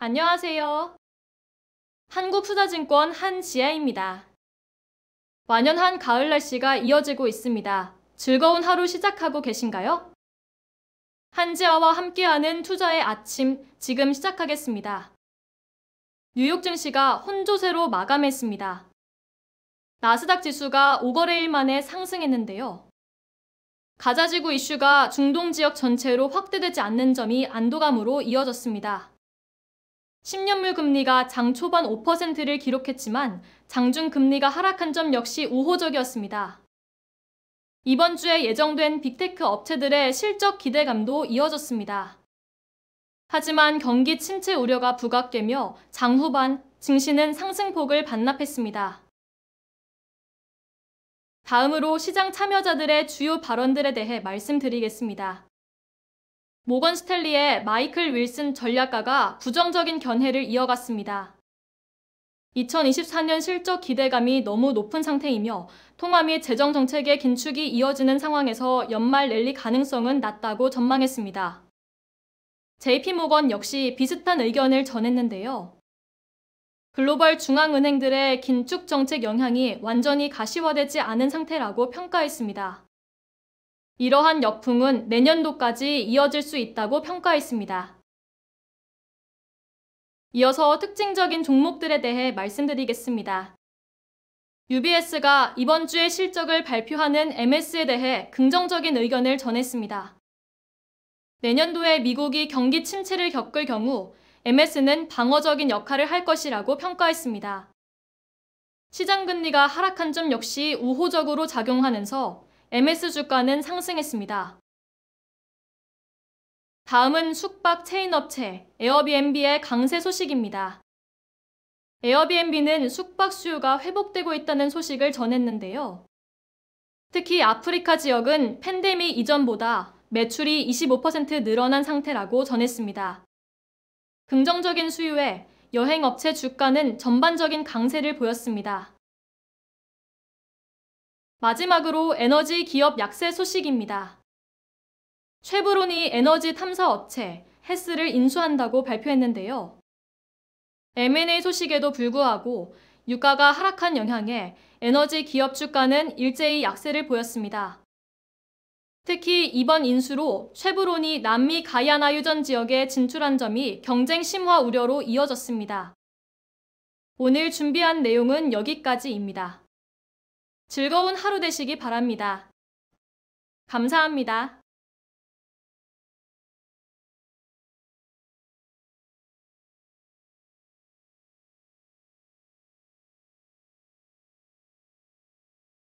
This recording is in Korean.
안녕하세요. 한국투자증권 한지아입니다 완연한 가을 날씨가 이어지고 있습니다. 즐거운 하루 시작하고 계신가요? 한지아와 함께하는 투자의 아침 지금 시작하겠습니다. 뉴욕 증시가 혼조세로 마감했습니다. 나스닥 지수가 5거래일 만에 상승했는데요. 가자지구 이슈가 중동 지역 전체로 확대되지 않는 점이 안도감으로 이어졌습니다. 10년물 금리가 장 초반 5%를 기록했지만 장중 금리가 하락한 점 역시 우호적이었습니다. 이번 주에 예정된 빅테크 업체들의 실적 기대감도 이어졌습니다. 하지만 경기 침체 우려가 부각되며 장 후반 증시는 상승폭을 반납했습니다. 다음으로 시장 참여자들의 주요 발언들에 대해 말씀드리겠습니다. 모건 스탠리의 마이클 윌슨 전략가가 부정적인 견해를 이어갔습니다. 2024년 실적 기대감이 너무 높은 상태이며 통화 및 재정 정책의 긴축이 이어지는 상황에서 연말 랠리 가능성은 낮다고 전망했습니다. JP 모건 역시 비슷한 의견을 전했는데요. 글로벌 중앙은행들의 긴축 정책 영향이 완전히 가시화되지 않은 상태라고 평가했습니다. 이러한 역풍은 내년도까지 이어질 수 있다고 평가했습니다. 이어서 특징적인 종목들에 대해 말씀드리겠습니다. UBS가 이번 주에 실적을 발표하는 MS에 대해 긍정적인 의견을 전했습니다. 내년도에 미국이 경기 침체를 겪을 경우 MS는 방어적인 역할을 할 것이라고 평가했습니다. 시장 금리가 하락한 점 역시 우호적으로 작용하면서 MS 주가는 상승했습니다. 다음은 숙박 체인 업체 에어비앤비의 강세 소식입니다. 에어비앤비는 숙박 수요가 회복되고 있다는 소식을 전했는데요. 특히 아프리카 지역은 팬데믹 이전보다 매출이 25% 늘어난 상태라고 전했습니다. 긍정적인 수요에 여행업체 주가는 전반적인 강세를 보였습니다. 마지막으로 에너지 기업 약세 소식입니다. 최브론이 에너지 탐사 업체 헬스를 인수한다고 발표했는데요. M&A 소식에도 불구하고 유가가 하락한 영향에 에너지 기업 주가는 일제히 약세를 보였습니다. 특히 이번 인수로 쉐브론이 남미 가이아나 유전 지역에 진출한 점이 경쟁 심화 우려로 이어졌습니다. 오늘 준비한 내용은 여기까지입니다. 즐거운 하루 되시기 바랍니다. 감사합니다.